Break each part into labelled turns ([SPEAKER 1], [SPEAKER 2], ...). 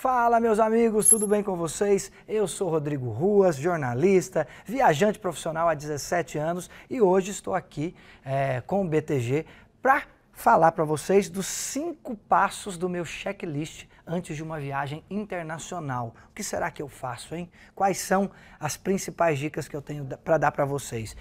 [SPEAKER 1] Fala, meus amigos, tudo bem com vocês? Eu sou Rodrigo Ruas, jornalista, viajante profissional há 17 anos e hoje estou aqui é, com o BTG para falar para vocês dos cinco passos do meu checklist antes de uma viagem internacional. O que será que eu faço, hein? Quais são as principais dicas que eu tenho para dar para vocês?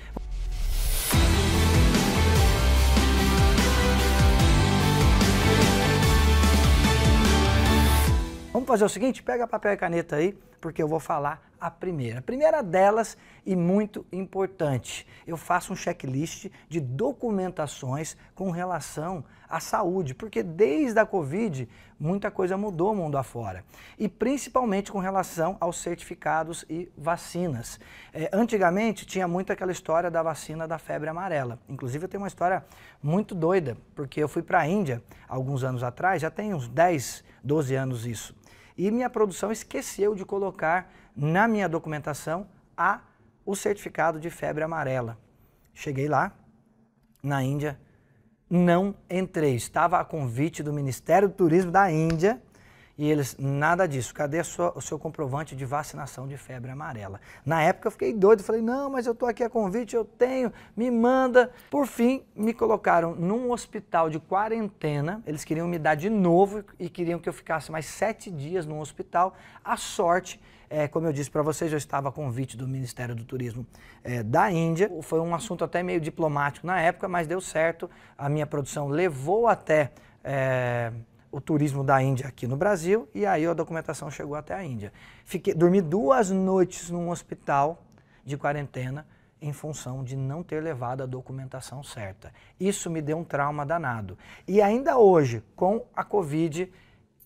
[SPEAKER 1] Vamos fazer o seguinte, pega papel e caneta aí, porque eu vou falar a primeira. A primeira delas e muito importante, eu faço um checklist de documentações com relação à saúde, porque desde a Covid muita coisa mudou mundo afora e principalmente com relação aos certificados e vacinas. É, antigamente tinha muito aquela história da vacina da febre amarela. Inclusive eu tenho uma história muito doida, porque eu fui para a Índia alguns anos atrás, já tem uns 10, 12 anos isso. E minha produção esqueceu de colocar na minha documentação a, o certificado de febre amarela. Cheguei lá, na Índia, não entrei. Estava a convite do Ministério do Turismo da Índia e eles, nada disso, cadê sua, o seu comprovante de vacinação de febre amarela? Na época eu fiquei doido, falei, não, mas eu estou aqui a convite, eu tenho, me manda. Por fim, me colocaram num hospital de quarentena, eles queriam me dar de novo e queriam que eu ficasse mais sete dias no hospital. A sorte é, como eu disse para vocês, eu estava a convite do Ministério do Turismo é, da Índia. Foi um assunto até meio diplomático na época, mas deu certo. A minha produção levou até é, turismo da Índia aqui no Brasil e aí a documentação chegou até a Índia. Fiquei, dormi duas noites num hospital de quarentena em função de não ter levado a documentação certa. Isso me deu um trauma danado. E ainda hoje, com a Covid,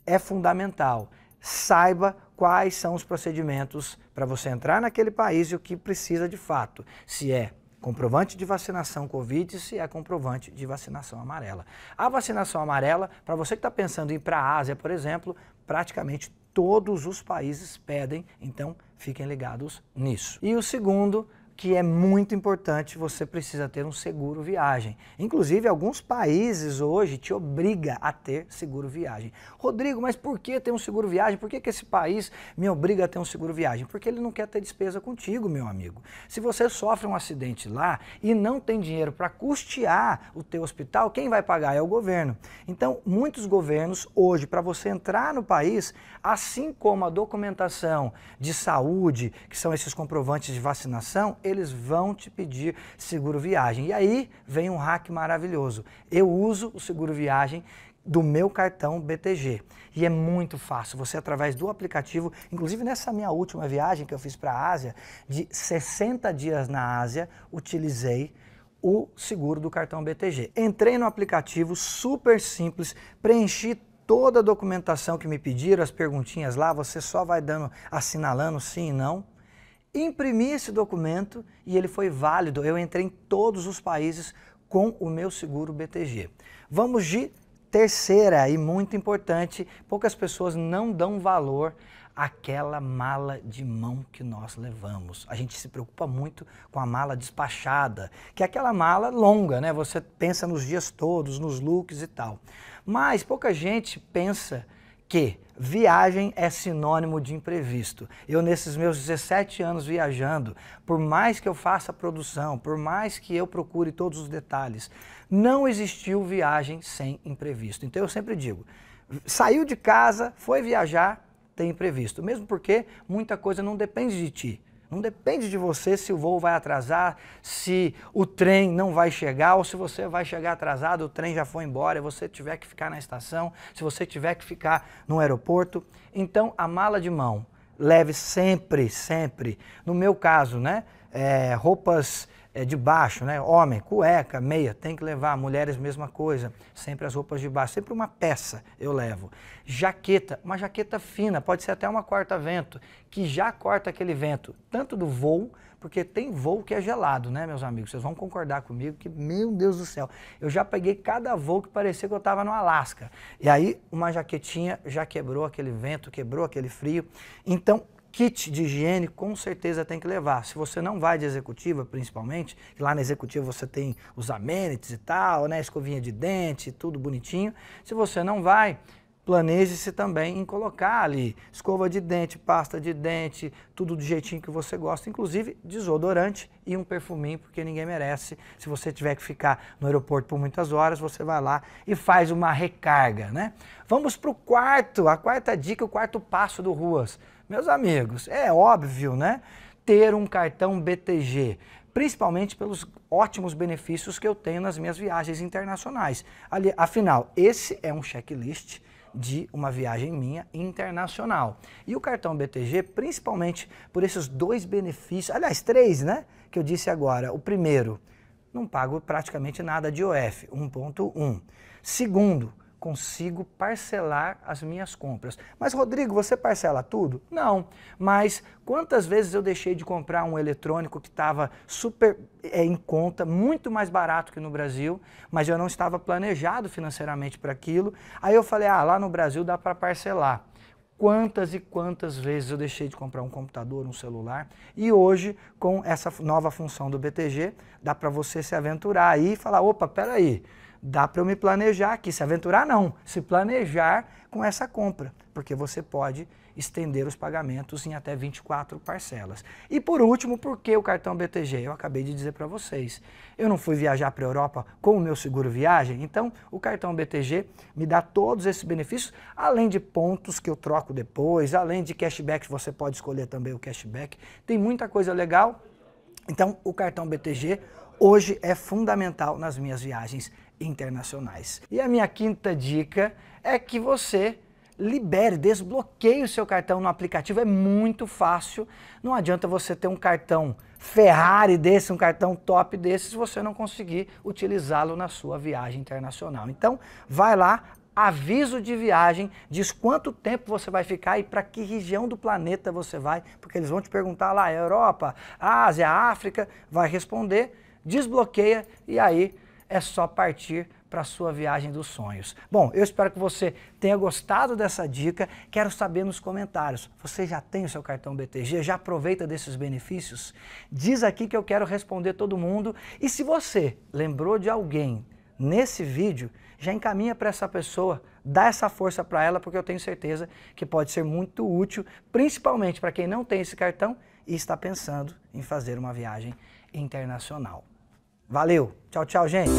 [SPEAKER 1] é fundamental. Saiba quais são os procedimentos para você entrar naquele país e o que precisa de fato. Se é comprovante de vacinação Covid e a é comprovante de vacinação amarela. A vacinação amarela, para você que está pensando em ir para a Ásia, por exemplo, praticamente todos os países pedem, então fiquem ligados nisso. E o segundo que é muito importante, você precisa ter um seguro viagem. Inclusive, alguns países hoje te obriga a ter seguro viagem. Rodrigo, mas por que ter um seguro viagem? Por que, que esse país me obriga a ter um seguro viagem? Porque ele não quer ter despesa contigo, meu amigo. Se você sofre um acidente lá e não tem dinheiro para custear o teu hospital, quem vai pagar é o governo. Então, muitos governos hoje, para você entrar no país, assim como a documentação de saúde, que são esses comprovantes de vacinação, eles vão te pedir seguro viagem. E aí vem um hack maravilhoso. Eu uso o seguro viagem do meu cartão BTG. E é muito fácil, você através do aplicativo, inclusive nessa minha última viagem que eu fiz para a Ásia, de 60 dias na Ásia, utilizei o seguro do cartão BTG. Entrei no aplicativo, super simples, preenchi toda a documentação que me pediram, as perguntinhas lá, você só vai dando, assinalando sim e não imprimi esse documento e ele foi válido. Eu entrei em todos os países com o meu seguro BTG. Vamos de terceira e muito importante, poucas pessoas não dão valor àquela mala de mão que nós levamos. A gente se preocupa muito com a mala despachada, que é aquela mala longa, né? Você pensa nos dias todos, nos looks e tal. Mas pouca gente pensa que viagem é sinônimo de imprevisto. Eu, nesses meus 17 anos viajando, por mais que eu faça produção, por mais que eu procure todos os detalhes, não existiu viagem sem imprevisto. Então eu sempre digo: saiu de casa, foi viajar, tem imprevisto. Mesmo porque muita coisa não depende de ti. Não depende de você se o voo vai atrasar, se o trem não vai chegar, ou se você vai chegar atrasado, o trem já foi embora, e você tiver que ficar na estação, se você tiver que ficar no aeroporto. Então, a mala de mão, leve sempre, sempre. No meu caso, né? É, roupas é, de baixo, né? Homem, cueca, meia, tem que levar. Mulheres, mesma coisa. Sempre as roupas de baixo. Sempre uma peça eu levo. Jaqueta, uma jaqueta fina, pode ser até uma corta-vento, que já corta aquele vento, tanto do voo, porque tem voo que é gelado, né, meus amigos? Vocês vão concordar comigo que, meu Deus do céu, eu já peguei cada voo que parecia que eu estava no Alasca. E aí, uma jaquetinha já quebrou aquele vento, quebrou aquele frio. Então, kit de higiene com certeza tem que levar. Se você não vai de executiva, principalmente, lá na executiva você tem os amenities e tal, né, escovinha de dente, tudo bonitinho. Se você não vai, planeje-se também em colocar ali escova de dente, pasta de dente, tudo do jeitinho que você gosta, inclusive desodorante e um perfuminho, porque ninguém merece. Se você tiver que ficar no aeroporto por muitas horas, você vai lá e faz uma recarga, né? Vamos para o quarto, a quarta dica, o quarto passo do Ruas meus amigos, é óbvio, né? Ter um cartão BTG, principalmente pelos ótimos benefícios que eu tenho nas minhas viagens internacionais. Ali, afinal, esse é um checklist de uma viagem minha internacional. E o cartão BTG, principalmente por esses dois benefícios, aliás, três, né? Que eu disse agora. O primeiro, não pago praticamente nada de oef 1.1. Segundo, consigo parcelar as minhas compras. Mas, Rodrigo, você parcela tudo? Não. Mas quantas vezes eu deixei de comprar um eletrônico que estava super é, em conta, muito mais barato que no Brasil, mas eu não estava planejado financeiramente para aquilo. Aí eu falei, ah, lá no Brasil dá para parcelar quantas e quantas vezes eu deixei de comprar um computador, um celular. E hoje, com essa nova função do BTG, dá para você se aventurar aí e falar: opa, peraí, dá para eu me planejar aqui. Se aventurar, não. Se planejar com essa compra, porque você pode estender os pagamentos em até 24 parcelas. E por último, por que o cartão BTG? Eu acabei de dizer para vocês. Eu não fui viajar para a Europa com o meu seguro viagem, então o cartão BTG me dá todos esses benefícios, além de pontos que eu troco depois, além de cashback, você pode escolher também o cashback. Tem muita coisa legal. Então, o cartão BTG hoje é fundamental nas minhas viagens internacionais. E a minha quinta dica é que você libere, desbloqueie o seu cartão no aplicativo. É muito fácil. Não adianta você ter um cartão Ferrari desse, um cartão top desse, se você não conseguir utilizá-lo na sua viagem internacional. Então, vai lá, aviso de viagem, diz quanto tempo você vai ficar e para que região do planeta você vai, porque eles vão te perguntar lá, Europa, Ásia, África, vai responder, desbloqueia e aí é só partir para a sua viagem dos sonhos. Bom, eu espero que você tenha gostado dessa dica. Quero saber nos comentários. Você já tem o seu cartão BTG? Já aproveita desses benefícios? Diz aqui que eu quero responder todo mundo. E se você lembrou de alguém nesse vídeo, já encaminha para essa pessoa, dá essa força para ela, porque eu tenho certeza que pode ser muito útil, principalmente para quem não tem esse cartão e está pensando em fazer uma viagem internacional. Valeu. Tchau, tchau, gente.